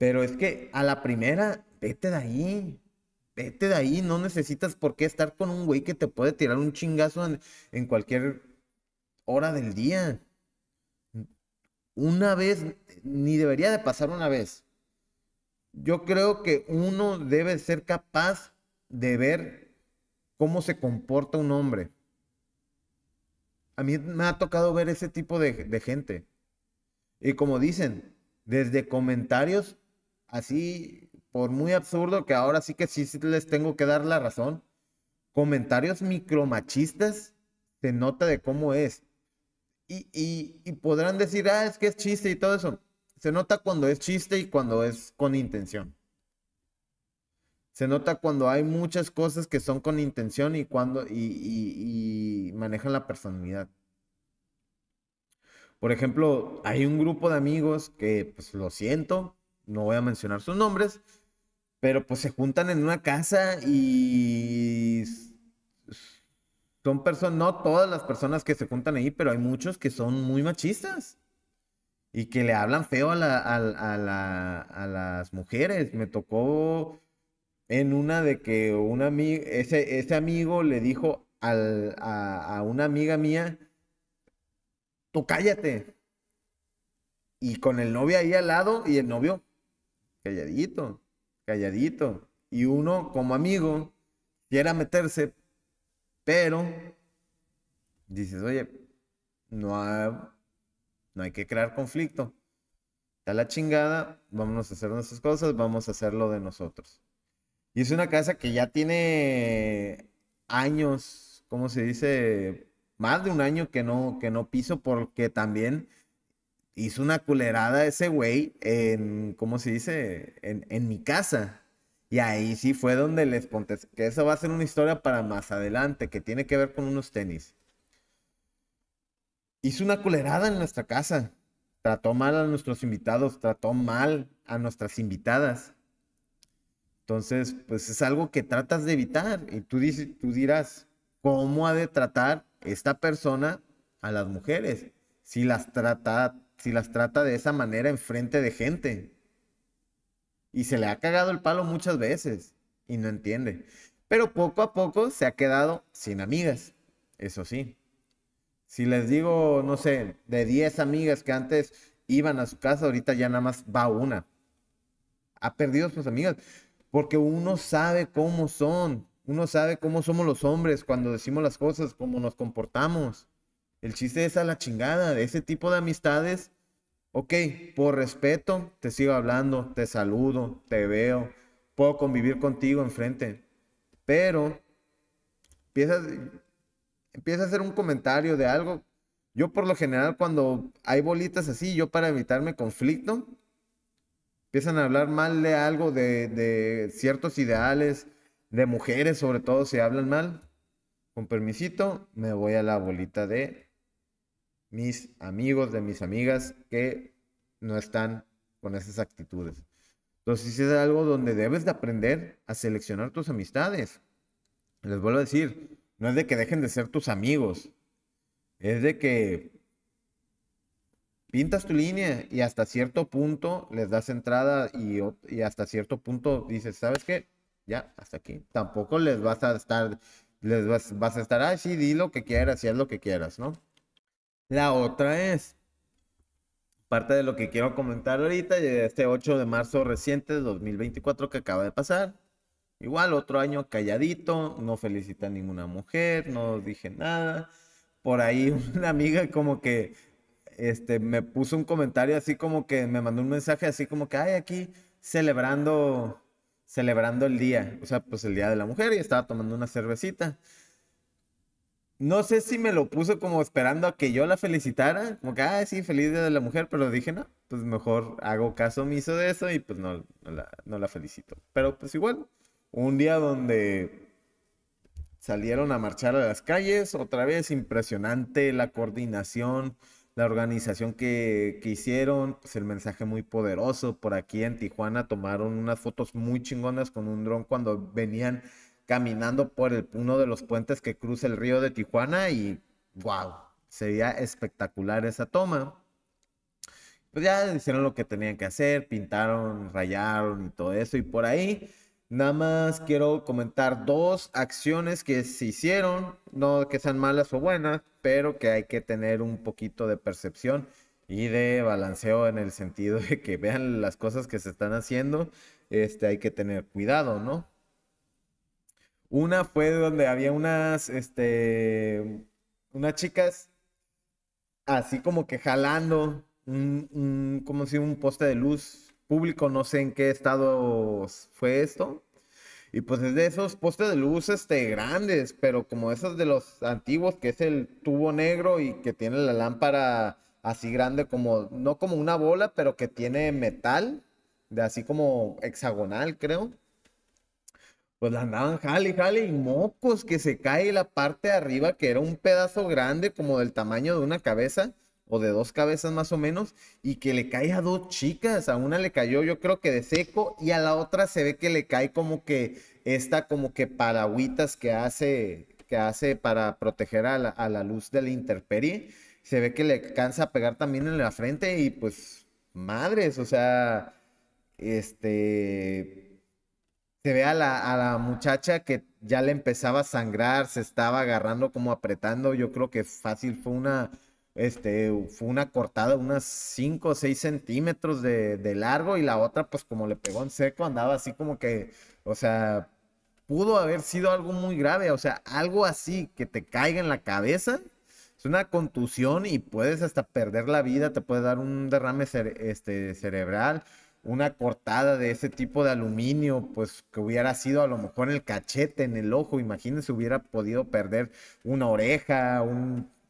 Pero es que a la primera, vete de ahí. Vete de ahí. No necesitas por qué estar con un güey que te puede tirar un chingazo en, cualquier hora del día. Una vez, ni debería de pasar una vez. Yo creo que uno debe ser capaz de ver cómo se comporta un hombre. A mí me ha tocado ver ese tipo de gente. Y como dicen, desde comentarios así, por muy absurdo que ahora sí que sí les tengo que dar la razón, comentarios micromachistas se nota de cómo es. Y, podrán decir, ah, es que es chiste y todo eso. Se nota cuando es chiste y cuando es con intención. Se nota cuando hay muchas cosas que son con intención y cuando y, y, manejan la personalidad. Por ejemplo, hay un grupo de amigos que, pues lo siento, no voy a mencionar sus nombres, pero pues se juntan en una casa y son personas, no todas las personas que se juntan ahí, pero hay muchos que son muy machistas y que le hablan feo a, las mujeres. Me tocó en una de que un amigo, ese, ese amigo le dijo a una amiga mía, tú cállate. Y con el novio ahí al lado y el novio calladito, calladito. Y uno como amigo quiera meterse, pero dices, oye, no, hay, no hay que crear conflicto. Está la chingada, vámonos a hacer nuestras cosas, vamos a hacerlo de nosotros. Y es una casa que ya tiene años, ¿cómo se dice? Más de un año que no, que no piso porque también hizo una culerada ese güey en, ¿cómo se dice? En, mi casa. Y ahí sí fue donde les contesté, que eso va a ser una historia para más adelante, que tiene que ver con unos tenis. Hizo una culerada en nuestra casa. Trató mal a nuestros invitados, trató mal a nuestras invitadas. Entonces, pues es algo que tratas de evitar. Y tú, dices, tú dirás, ¿cómo ha de tratar esta persona a las mujeres? Si las trata si las trata de esa manera enfrente de gente. Y se le ha cagado el palo muchas veces y no entiende. Pero poco a poco se ha quedado sin amigas, eso sí. Si les digo, no sé, de 10 amigas que antes iban a su casa, ahorita ya nada más va una. Ha perdido sus amigas. Porque uno sabe cómo son. Uno sabe cómo somos los hombres cuando decimos las cosas, cómo nos comportamos. El chiste es a la chingada, de ese tipo de amistades. Ok, por respeto, te sigo hablando, te saludo, te veo, puedo convivir contigo enfrente. Pero empieza, empieza a hacer un comentario de algo. Yo por lo general cuando hay bolitas así, yo para evitarme conflicto, empiezan a hablar mal de algo, de, ciertos ideales, de mujeres sobre todo, si hablan mal. Con permisito, me voy a la bolita de mis amigos, de mis amigas que no están con esas actitudes. Entonces, es algo donde debes de aprender a seleccionar tus amistades. Les vuelvo a decir, no es de que dejen de ser tus amigos, es de que pintas tu línea y hasta cierto punto les das entrada y, hasta cierto punto dices, ¿sabes qué? Ya, hasta aquí. Tampoco les vas a estar, les vas, a estar, así, di lo que quieras si haz lo que quieras, ¿no? La otra es, parte de lo que quiero comentar ahorita, este 8 de marzo reciente de 2024 que acaba de pasar. Igual, otro año calladito, no felicita a ninguna mujer, no dije nada. Por ahí una amiga como que este, me puso un comentario así como que me mandó un mensaje así como que, hay aquí celebrando, celebrando el día, o sea, pues el Día de la Mujer y estaba tomando una cervecita no sé si me lo puso como esperando a que yo la felicitara, como que, ah, sí, feliz día de la mujer, pero dije, no, pues mejor hago caso omiso de eso y pues no, no, la, no la felicito. Pero pues igual, un día donde salieron a marchar a las calles, otra vez impresionante la coordinación, la organización que, que hicieron, pues el mensaje muy poderoso. Por aquí en Tijuana tomaron unas fotos muy chingonas con un dron cuando venían caminando por uno de los puentes que cruza el río de Tijuana y wow, sería espectacular esa toma. Pues ya hicieron lo que tenían que hacer, pintaron, rayaron y todo eso y por ahí. Nada más quiero comentar dos acciones que se hicieron, no que sean malas o buenas, pero que hay que tener un poquito de percepción y de balanceo en el sentido de que vean las cosas que se están haciendo, este hay que tener cuidado, ¿no? Una fue donde había unas, este, unas chicas así como que jalando, un, como si un poste de luz público, no sé en qué estado fue esto. Y pues es de esos postes de luz este, grandes, pero como esos de los antiguos, que es el tubo negro y que tiene la lámpara así grande como, no como una bola, pero que tiene metal, de así como hexagonal, creo pues la andaban jale, jale, y mocos, que se cae la parte de arriba, que era un pedazo grande, como del tamaño de una cabeza, o de dos cabezas más o menos, y que le cae a dos chicas, a una le cayó yo creo que de seco, y a la otra se ve que le cae como que esta como que paragüitas que hace, que hace para proteger a la, luz de la intemperie, se ve que le cansa a pegar también en la frente, y pues madres, o sea, este se ve a la, muchacha que ya le empezaba a sangrar, se estaba agarrando como apretando, yo creo que fácil fue una, este, fue una cortada unas 5 o 6 centímetros de, largo y la otra pues como le pegó en seco andaba así como que, o sea, pudo haber sido algo muy grave, o sea, algo así que te caiga en la cabeza, es una contusión y puedes hasta perder la vida, te puede dar un derrame este, cerebral una cortada de ese tipo de aluminio, pues que hubiera sido a lo mejor en el cachete, en el ojo, imagínense, hubiera podido perder una oreja,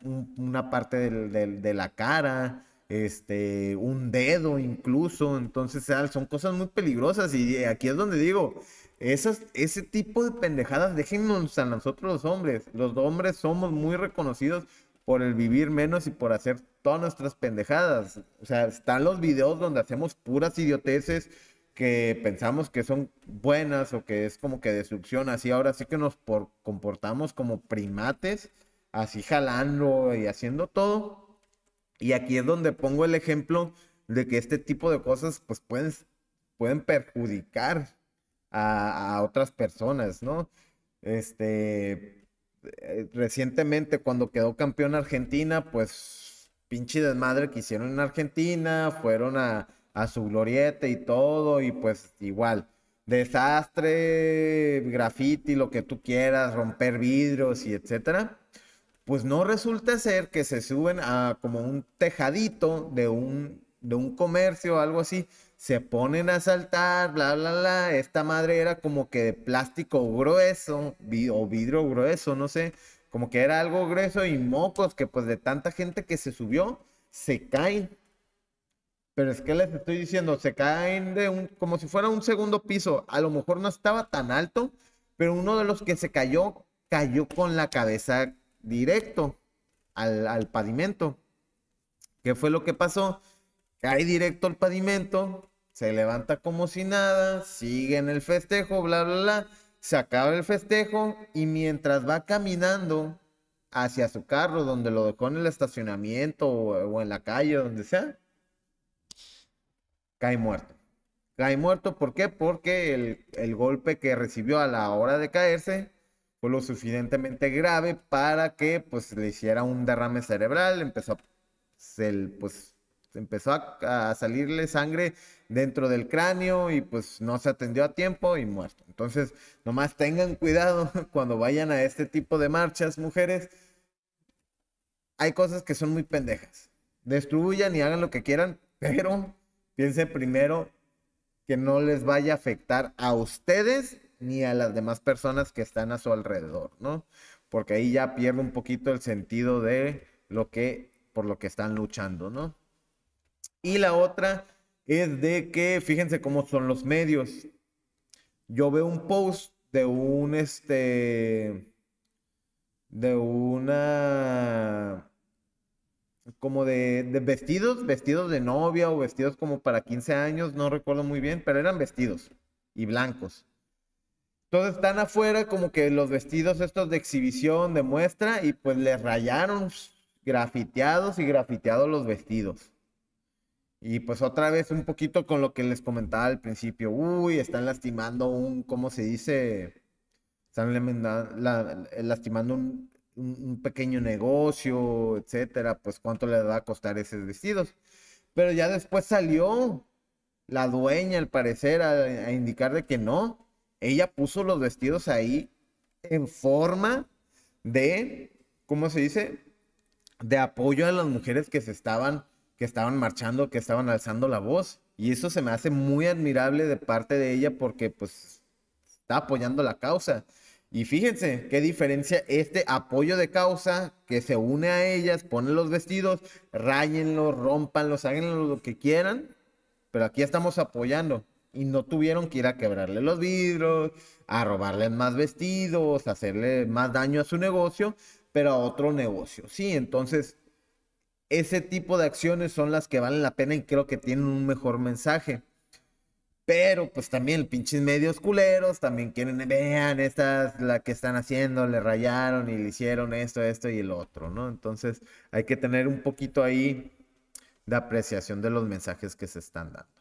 una parte de la cara, este, un dedo incluso, entonces ah, son cosas muy peligrosas y aquí es donde digo, ese tipo de pendejadas, déjennos a nosotros los hombres, los hombres somos muy reconocidos por el vivir menos y por hacer todas nuestras pendejadas. O sea, están los videos donde hacemos puras idioteces que pensamos que son buenas o que es como que destrucción. Así ahora sí que nos comportamos como primates, así jalando y haciendo todo. Y aquí es donde pongo el ejemplo de que este tipo de cosas pues pueden, pueden perjudicar a, a otras personas, ¿no? Este, eh, recientemente cuando quedó campeón Argentina, pues pinche desmadre que hicieron en Argentina, fueron a, a su glorieta y todo, y pues igual, desastre, graffiti, lo que tú quieras, romper vidrios y etcétera. Pues no resulta ser que se suben a como un tejadito de un de un comercio o algo así, se ponen a saltar, bla, bla, bla. Esta madre era como que de plástico grueso o vidrio grueso, no sé, como que era algo grueso y mocos que pues de tanta gente que se subió, se caen. Pero es que les estoy diciendo, se caen de un, como si fuera un segundo piso. A lo mejor no estaba tan alto, pero uno de los que se cayó, cayó con la cabeza directo al, al pavimento. ¿Qué fue lo que pasó? Cae directo al pavimento, se levanta como si nada, sigue en el festejo, bla, bla, bla. Se acaba el festejo y mientras va caminando hacia su carro, donde lo dejó en el estacionamiento o, en la calle, donde sea, cae muerto. Cae muerto, ¿por qué? Porque el, golpe que recibió a la hora de caerse fue lo suficientemente grave para que pues le hiciera un derrame cerebral, empezó a, pues, el, pues empezó a, salirle sangre dentro del cráneo y pues no se atendió a tiempo y muerto. Entonces, nomás tengan cuidado cuando vayan a este tipo de marchas, mujeres. Hay cosas que son muy pendejas. Destruyan y hagan lo que quieran, pero piensen primero que no les vaya a afectar a ustedes ni a las demás personas que están a su alrededor, ¿no? Porque ahí ya pierde un poquito el sentido de lo que, por lo que están luchando, ¿no? Y la otra es de que fíjense cómo son los medios. Yo veo un post de un este de una como de, vestidos, vestidos de novia o vestidos como para 15 años, no recuerdo muy bien, pero eran vestidos y blancos. Entonces están afuera como que los vestidos estos de exhibición, de muestra, y pues les rayaron grafiteados y grafiteados los vestidos. Y pues otra vez un poquito con lo que les comentaba al principio. Uy, están lastimando un, ¿cómo se dice? Están eh, lastimando un, pequeño negocio, etcétera. Pues cuánto le va a costar esos vestidos. Pero ya después salió la dueña, al parecer, a, a indicar de que no. Ella puso los vestidos ahí en forma de, ¿cómo se dice? De apoyo a las mujeres que se estaban que estaban marchando, que estaban alzando la voz. Y eso se me hace muy admirable de parte de ella porque pues está apoyando la causa. Y fíjense qué diferencia este apoyo de causa que se une a ellas, ponen los vestidos, rayenlos, rompanlos, háganlos lo que quieran, pero aquí estamos apoyando. Y no tuvieron que ir a quebrarle los vidrios, a robarle más vestidos, a hacerle más daño a su negocio, pero a otro negocio. Sí, entonces ese tipo de acciones son las que valen la pena y creo que tienen un mejor mensaje. Pero pues también el pinches medios culeros también quieren, vean, esta es la que están haciendo, le rayaron y le hicieron esto, esto y el otro, ¿no? Entonces hay que tener un poquito ahí de apreciación de los mensajes que se están dando.